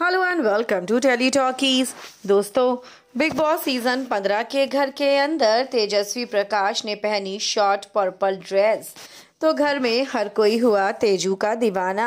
hello and welcome to tele talkies दोस्तों Bigg Boss season 15 के घर के अंदर तेजस्वी प्रकाश ने पहनी शॉर्ट पर्पल ड्रेस तो घर में हर कोई हुआ तेजू का दीवाना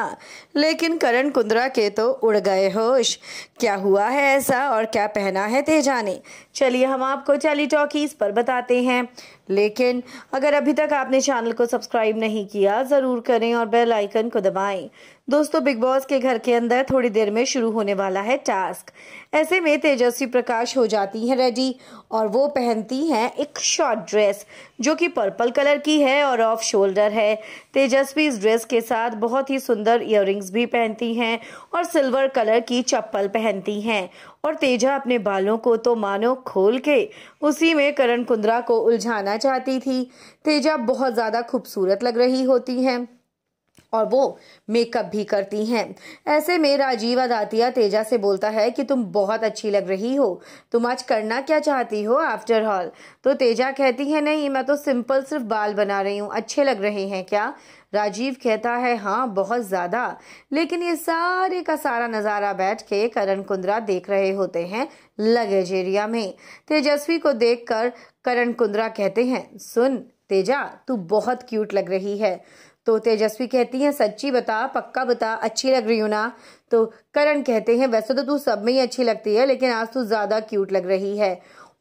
लेकिन करण कुंद्रा के तो उड़ गए होश क्या हुआ है ऐसा और क्या पहना है तेजा ने चलिए हम आपको चली टॉकीज़ पर बताते हैं लेकिन अगर अभी तक आपने चैनल को सब्सक्राइब नहीं किया ज़रूर करें और बेल आइकन को दबाएं दोस्तों बिग बॉस के घर के अंदर थोड़ी देर में शुरू होने वाला है टास्क ऐसे में तेजस्वी प्रकाश हो जाती हैं रेडी और वो पहनती हैं एक शॉर्ट ड्रेस जो कि पर्पल कलर की है और ऑफ शोल्डर है है तेजस्वी इस ड्रेस के साथ बहुत ही सुंदर इयर भी पहनती हैं और सिल्वर कलर की चप्पल पहनती हैं और तेजा अपने बालों को तो मानो खोल के उसी में करण कुंद्रा को उलझाना चाहती थी तेजा बहुत ज़्यादा खूबसूरत लग रही होती हैं और वो मेकअप भी करती हैं ऐसे में राजीव अदातिया तेजा से बोलता है कि तुम बहुत अच्छी लग रही हो तुम आज करना क्या चाहती हो आफ्टर हॉल तो तेजा कहती है नहीं मैं तो सिंपल सिर्फ बाल बना रही हूँ अच्छे लग रहे हैं क्या राजीव कहता है हाँ बहुत ज़्यादा लेकिन ये सारे का सारा नज़ारा बैठ के करण कुंद्रा देख रहे होते हैं लगेज एरिया में तेजस्वी को कर करण कुंद्रा कहते हैं सुन तेजा तू बहुत क्यूट लग रही है तो तेजस्वी कहती हैं सच्ची बता पक्का बता अच्छी लग रही हूँ ना तो करण कहते हैं वैसे तो तू सब में ही अच्छी लगती है लेकिन आज तू ज़्यादा क्यूट लग रही है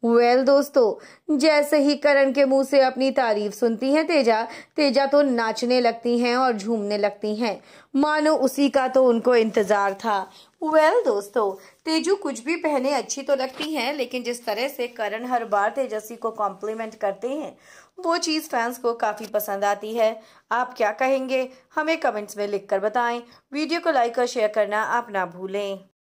वेल well, दोस्तों जैसे ही करण के मुंह से अपनी तारीफ सुनती हैं तेजा तेजा तो नाचने लगती हैं और झूमने लगती हैं मानो उसी का तो उनको इंतजार था वेल well, दोस्तों तेजू कुछ भी पहने अच्छी तो लगती हैं लेकिन जिस तरह से करण हर बार तेजस्वी को कॉम्प्लीमेंट करते हैं वो चीज़ फैंस को काफ़ी पसंद आती है आप क्या कहेंगे हमें कमेंट्स में लिख बताएं वीडियो को लाइक और शेयर करना आप ना भूलें